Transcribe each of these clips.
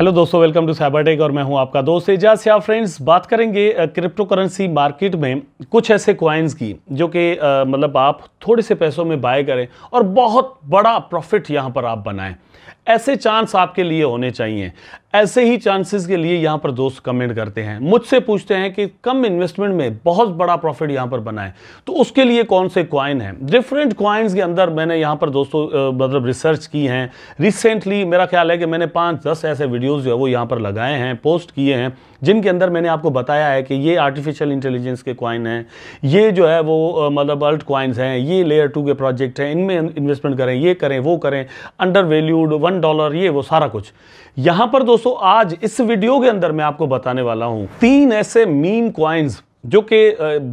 hello दोस्तों welcome to cyber tech और मैं हूं आपका दोस्त एजाज या फ्रेंड्स बात करेंगे क्रिप्टो करेंसी मार्केट में कुछ ऐसे क्वाइंस की जो कि मतलब आप थोड़े से पैसों में बाय करें और बहुत बड़ा प्रॉफिट यहां पर आप बनाएं ऐसे चांस आपके लिए होने चाहिए ऐसे ही चांसेस के लिए यहां पर दोस्त कमेंट करते हैं मुझसे पूछते हैं कि कम इन्वेस्टमेंट में बहुत बड़ा प्रॉफिट यहां पर बनाए तो उसके लिए कौन से क्वाइन हैं डिफरेंट क्वाइंस के अंदर मैंने यहां पर दोस्तों मतलब रिसर्च की हैं रिसेंटली मेरा ख्याल है कि मैंने पाँच दस ऐसे वीडियोज़ जो है वो यहाँ पर लगाए हैं पोस्ट किए हैं जिनके अंदर मैंने आपको बताया है कि ये आर्टिफिशियल इंटेलिजेंस के कॉइन हैं ये जो है वो मतलब अल्ट क्वाइंस हैं ये लेयर टू के प्रोजेक्ट हैं इनमें इन्वेस्टमेंट करें ये करें वो करें अंडर वैल्यूड वन डॉलर ये वो सारा कुछ यहाँ पर दोस्तों आज इस वीडियो के अंदर मैं आपको बताने वाला हूँ तीन ऐसे मीम क्वाइंस जो कि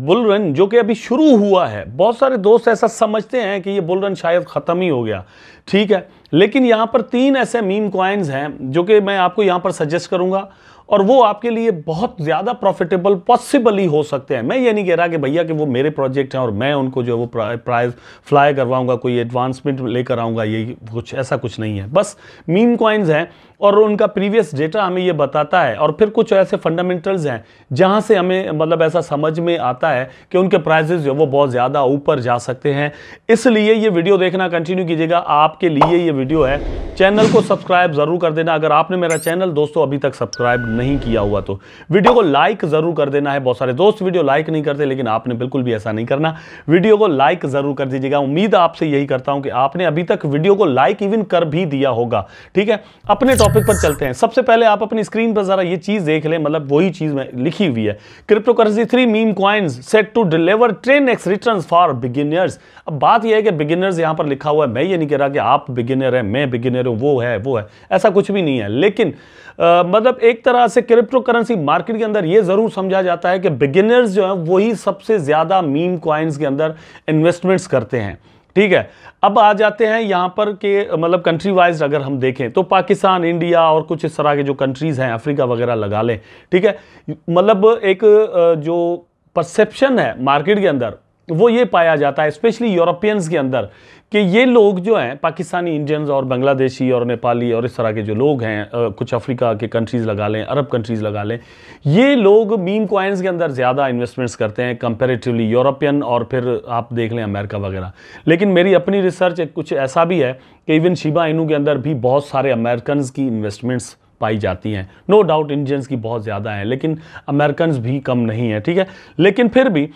बुल रन जो कि अभी शुरू हुआ है बहुत सारे दोस्त ऐसा समझते हैं कि ये बुल रन शायद ख़त्म ही हो गया ठीक है लेकिन यहाँ पर तीन ऐसे मीम क्वाइंस हैं जो कि मैं आपको यहाँ पर सजेस्ट करूँगा और वो आपके लिए बहुत ज़्यादा प्रॉफिटेबल पॉसिबली हो सकते हैं मैं ये नहीं कह रहा कि भैया कि वो मेरे प्रोजेक्ट हैं और मैं उनको जो है वो प्राइज फ्लाई करवाऊंगा कोई एडवांसमेंट लेकर आऊँगा ये कुछ ऐसा कुछ नहीं है बस मीम कॉइन्स हैं और उनका प्रीवियस डेटा हमें ये बताता है और फिर कुछ ऐसे फंडामेंटल्स हैं जहां से हमें मतलब ऐसा समझ में आता है कि उनके प्राइजेज जो वो बहुत ज़्यादा ऊपर जा सकते हैं इसलिए ये वीडियो देखना कंटिन्यू कीजिएगा आपके लिए ये वीडियो है चैनल को सब्सक्राइब ज़रूर कर देना अगर आपने मेरा चैनल दोस्तों अभी तक सब्सक्राइब नहीं किया हुआ तो वीडियो को लाइक ज़रूर कर देना है बहुत सारे दोस्त वीडियो लाइक नहीं करते लेकिन आपने बिल्कुल भी ऐसा नहीं करना वीडियो को लाइक ज़रूर कर दीजिएगा उम्मीद आपसे यही करता हूँ कि आपने अभी तक वीडियो को लाइक इवन कर भी दिया होगा ठीक है अपने टॉप टॉपिक पर चलते हैं सबसे पहले आप अपनी स्क्रीन पर जरा ये चीज देख लें मतलब वही चीज में लिखी हुई है crypto currency three meme coins set to deliver ten X return for beginners अब बात यह है कि बिगिनर्स यहां पर लिखा हुआ है मैं ये नहीं कह रहा कि आप बिगिनर हैं मैं बिगिनर हूं वो है वो है ऐसा कुछ भी नहीं है लेकिन आ, मतलब एक तरह से क्रिप्टो करेंसी मार्केट के अंदर यह जरूर समझा जाता है कि बिगिनर्स जो है वही सबसे ज्यादा मीम क्वाइंस के अंदर इन्वेस्टमेंट्स करते हैं ठीक है अब आ जाते हैं यहाँ पर के मतलब कंट्री वाइज अगर हम देखें तो पाकिस्तान इंडिया और कुछ इस तरह के जो कंट्रीज़ हैं अफ्रीका वगैरह लगा लें ठीक है मतलब एक जो परसेप्शन है मार्केट के अंदर वो ये पाया जाता है स्पेशली यूरोपियंस के अंदर कि ये लोग जो हैं पाकिस्तानी इंडियंस और बांग्लादेशी और नेपाली और इस तरह के जो लोग हैं कुछ अफ्रीका के कंट्रीज़ लगा लें अरब कंट्रीज़ लगा लें ये लोग मीम कॉइन्स के अंदर ज़्यादा इन्वेस्टमेंट्स करते हैं कंपेरेटिवली यूरोपियन और फिर आप देख लें अमेरिका वगैरह लेकिन मेरी अपनी रिसर्च कुछ ऐसा भी है कि इवन शिबा इनू के अंदर भी बहुत सारे अमेरिकन की इन्वेस्टमेंट्स पाई जाती हैं नो डाउट इंडियंस की बहुत ज़्यादा हैं लेकिन अमेरिकन भी कम नहीं है ठीक है लेकिन फिर भी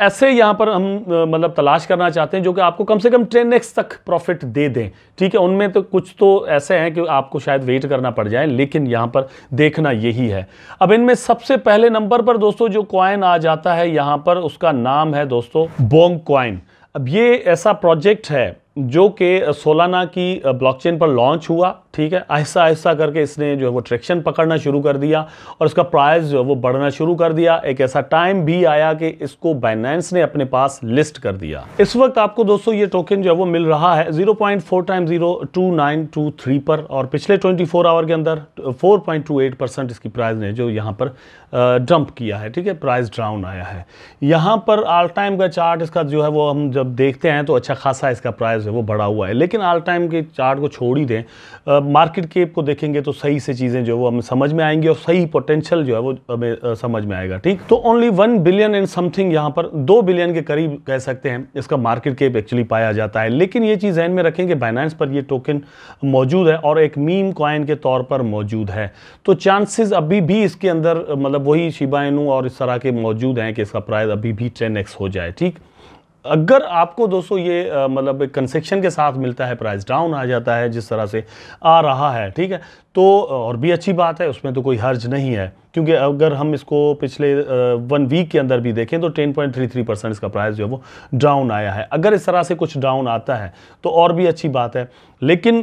ऐसे यहाँ पर हम मतलब तलाश करना चाहते हैं जो कि आपको कम से कम टेन एक्स तक प्रॉफिट दे दें ठीक है उनमें तो कुछ तो ऐसे हैं कि आपको शायद वेट करना पड़ जाए लेकिन यहाँ पर देखना यही है अब इनमें सबसे पहले नंबर पर दोस्तों जो क्वाइन आ जाता है यहाँ पर उसका नाम है दोस्तों बोंग कॉइन अब ये ऐसा प्रोजेक्ट है जो कि सोलाना की ब्लॉकचेन पर लॉन्च हुआ ठीक है ऐसा ऐसा करके इसने जो है वो ट्रैक्शन पकड़ना शुरू कर दिया और इसका प्राइस जो है वो बढ़ना शुरू कर दिया एक ऐसा टाइम भी आया कि इसको बाइनेंस ने अपने पास लिस्ट कर दिया इस वक्त आपको दोस्तों ये टोकन जो है वो मिल रहा है 0.4 टाइम जीरो थ्री पर और पिछले 24 आवर के अंदर 4.28 परसेंट इसकी प्राइस ने जो यहाँ पर डंप किया है ठीक है प्राइस डाउन आया है यहाँ पर आल टाइम का चार्ट इसका जो है वो हम जब देखते हैं तो अच्छा खासा इसका प्राइस है वो बढ़ा हुआ है लेकिन आल टाइम के चार्ट को छोड़ ही दें मार्केट केप को देखेंगे तो सही से चीज़ें जो है वो हमें समझ में आएंगी और सही पोटेंशियल जो है वो हमें समझ में आएगा ठीक तो only one billion and something यहाँ पर दो बिलियन के करीब कह सकते हैं इसका मार्केट केप एक्चुअली पाया जाता है लेकिन ये चीज़ जहन में रखें कि बाइनांस पर ये टोकन मौजूद है और एक मीम कॉइन के तौर पर मौजूद है तो चांसेस अभी भी इसके अंदर मतलब वही शिबाइनू और इस तरह के मौजूद हैं कि इसका प्राइस अभी भी टेन हो जाए ठीक अगर आपको दोस्तों ये मतलब कंसेक्शन के साथ मिलता है प्राइस डाउन आ जाता है जिस तरह से आ रहा है ठीक है तो और भी अच्छी बात है उसमें तो कोई हर्ज नहीं है क्योंकि अगर हम इसको पिछले वन वीक के अंदर भी देखें तो 10.33 परसेंट इसका प्राइस जो है वो डाउन आया है अगर इस तरह से कुछ डाउन आता है तो और भी अच्छी बात है लेकिन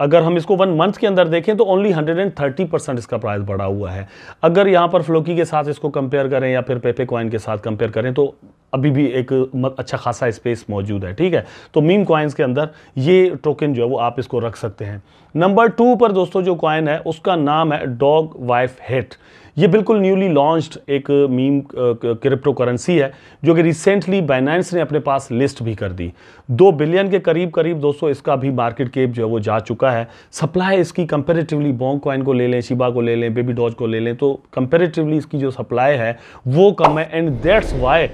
अगर हम इसको वन मंथ के अंदर देखें तो ओनली 130 परसेंट इसका प्राइस बढ़ा हुआ है अगर यहाँ पर फ्लोकी के साथ इसको कंपेयर करें या फिर पेपे क्वाइन के साथ कंपेयर करें तो अभी भी एक अच्छा खासा स्पेस मौजूद है ठीक है तो मीम कॉइन्स के अंदर ये टोकन जो है वो आप इसको रख सकते हैं नंबर टू पर दोस्तों जो कॉइन है उसका नाम है डॉग वाइफ हेट ये बिल्कुल न्यूली लॉन्च्ड एक मीम क्रिप्टो करेंसी है जो कि रिसेंटली बाइनेंस ने अपने पास लिस्ट भी कर दी दो बिलियन के करीब करीब दोस्तों इसका भी मार्केट केप जो है वो जा चुका है सप्लाई इसकी कंपेरेटिवली बॉन्ग कॉइन को ले लें शिबा को ले लें बेबी डॉज को ले लें तो कंपेरेटिवली इसकी जो सप्लाई है वो कम है एंड देट्स वाई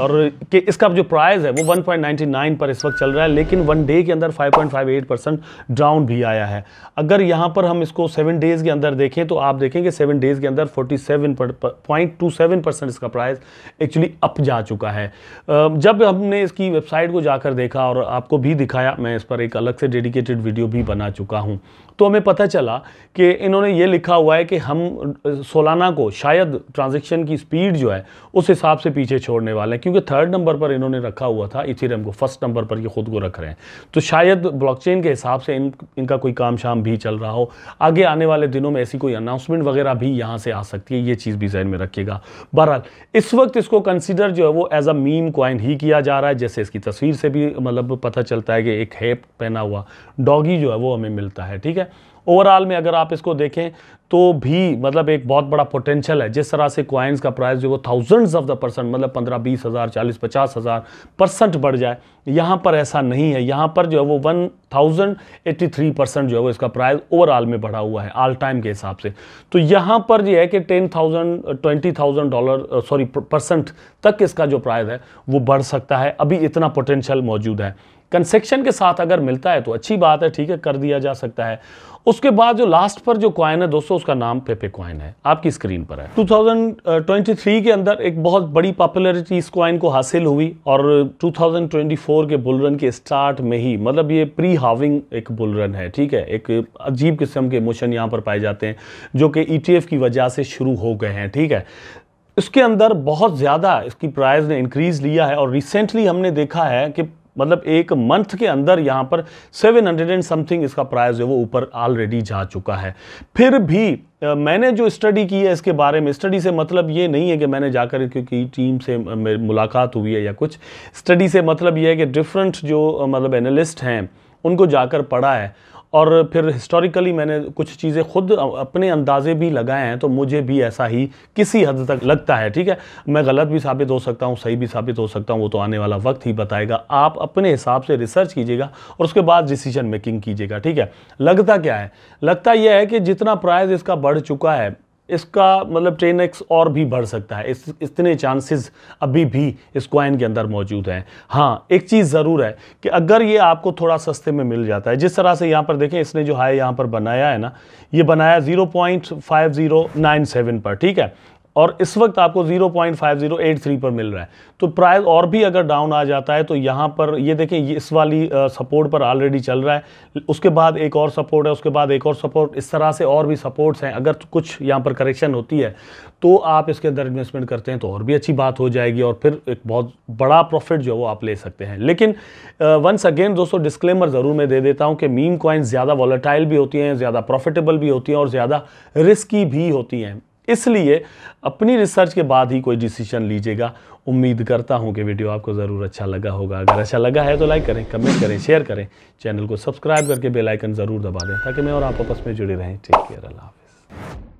और कि इसका जो प्राइस है वो 1.99 पर इस वक्त चल रहा है लेकिन वन डे के अंदर 5.58 परसेंट डाउन भी आया है अगर यहाँ पर हम इसको सेवन डेज़ के अंदर देखें तो आप देखेंगे सेवन डेज़ के अंदर 47.27 पॉइंट टू सेवन परसेंट इसका प्राइस एक्चुअली अप जा चुका है जब हमने इसकी वेबसाइट को जाकर देखा और आपको भी दिखाया मैं इस पर एक अलग से डेडिकेटेड वीडियो भी बना चुका हूँ तो हमें पता चला कि इन्होंने ये लिखा हुआ है कि हम सोलाना को शायद ट्रांजेक्शन की स्पीड जो है उस हिसाब से पीछे छोड़ने वाले हैं क्योंकि थर्ड नंबर पर इन्होंने रखा हुआ था इथेरियम को फर्स्ट नंबर पर ये खुद को रख रहे हैं तो शायद ब्लॉकचेन के हिसाब से इन इनका कोई काम शाम भी चल रहा हो आगे आने वाले दिनों में ऐसी कोई अनाउंसमेंट वगैरह भी यहाँ से आ सकती है ये चीज़ भी जहन में रखिएगा बहरहाल इस वक्त इसको कंसिडर जो है वो एज अ मीम क्वाइन ही किया जा रहा है जैसे इसकी तस्वीर से भी मतलब पता चलता है कि एक हैप पहना हुआ डॉगी जो है वो हमें मिलता है ठीक है ओवरऑल में अगर आप इसको देखें तो भी मतलब एक बहुत बड़ा पोटेंशियल है जिस तरह से क्वाइंस का प्राइस जो वो थाउजेंड्स ऑफ द परसेंट मतलब पंद्रह बीस हज़ार चालीस पचास हज़ार परसेंट बढ़ जाए यहाँ पर ऐसा नहीं है यहाँ पर जो है वो one thousand eighty three percent जो है वो इसका प्राइस ओवरऑल में बढ़ा हुआ है ऑल टाइम के हिसाब से तो यहाँ पर जो है कि ten thousand twenty thousand dollar sorry percent तक इसका जो प्राइस है वो बढ़ सकता है अभी इतना पोटेंशियल मौजूद है कंसेक्शन के साथ अगर मिलता है तो अच्छी बात है ठीक है कर दिया जा सकता है उसके बाद जो लास्ट पर जो क्वाइन है दोस्तों उसका नाम पेपे क्वाइन है आपकी स्क्रीन पर है 2023 uh, के अंदर एक बहुत बड़ी पॉपुलरिटी इस क्वाइन को हासिल हुई और 2024 के बुल रन के स्टार्ट में ही मतलब ये प्री हाविंग एक बुल रन है ठीक है एक अजीब किस्म के इमोशन यहाँ पर पाए जाते हैं जो कि ई e की वजह से शुरू हो गए हैं ठीक है इसके अंदर बहुत ज़्यादा इसकी प्राइस ने इंक्रीज़ लिया है और रिसेंटली हमने देखा है कि मतलब एक मंथ के अंदर यहाँ पर सेवन हंड्रेड एंड समथिंग इसका प्राइस है वो ऊपर ऑलरेडी जा चुका है फिर भी मैंने जो स्टडी की है इसके बारे में स्टडी से मतलब ये नहीं है कि मैंने जाकर क्योंकि टीम से मुलाकात हुई है या कुछ स्टडी से मतलब ये है कि डिफरेंट जो मतलब एनालिस्ट हैं उनको जाकर पढ़ा है और फिर हिस्टोरिकली मैंने कुछ चीज़ें खुद अपने अंदाजे भी लगाए हैं तो मुझे भी ऐसा ही किसी हद तक लगता है ठीक है मैं गलत भी साबित हो सकता हूँ सही भी साबित हो सकता हूँ वो तो आने वाला वक्त ही बताएगा आप अपने हिसाब से रिसर्च कीजिएगा और उसके बाद डिसीजन मेकिंग कीजिएगा ठीक है लगता क्या है लगता यह है कि जितना प्राइस इसका बढ़ चुका है इसका मतलब टेन एक्स और भी बढ़ सकता है इस इतने चांसेस अभी भी इस क्वाइन के अंदर मौजूद हैं हाँ एक चीज़ ज़रूर है कि अगर ये आपको थोड़ा सस्ते में मिल जाता है जिस तरह से यहाँ पर देखें इसने जो हाई यहाँ पर बनाया है ना ये बनाया zero point five zero nine seven पर ठीक है और इस वक्त आपको 0.5083 पर मिल रहा है तो प्राइस और भी अगर डाउन आ जाता है तो यहाँ पर ये देखें ये इस वाली सपोर्ट पर ऑलरेडी चल रहा है उसके बाद एक और सपोर्ट है उसके बाद एक और सपोर्ट इस तरह से और भी सपोर्ट्स हैं अगर कुछ यहाँ पर करेक्शन होती है तो आप इसके अंदर इन्वेस्टमेंट करते हैं तो और भी अच्छी बात हो जाएगी और फिर एक बहुत बड़ा प्रॉफिट जो है वो आप ले सकते हैं लेकिन वंस अगेन दोस्तों डिस्क्लेमर ज़रूर मैं दे देता हूँ कि मीम कॉइन ज़्यादा वॉलेटाइल भी होती हैं ज़्यादा प्रॉफिटेबल भी होती हैं और ज़्यादा रिस्की भी होती हैं इसलिए अपनी रिसर्च के बाद ही कोई डिसीजन लीजिएगा उम्मीद करता हूँ कि वीडियो आपको ज़रूर अच्छा लगा होगा अगर अच्छा लगा है तो लाइक करें कमेंट करें शेयर करें चैनल को सब्सक्राइब करके बेल आइकन ज़रूर दबा दें ताकि मैं और आप आपस में जुड़े रहें टेक केयर अल्लाह हाफिज़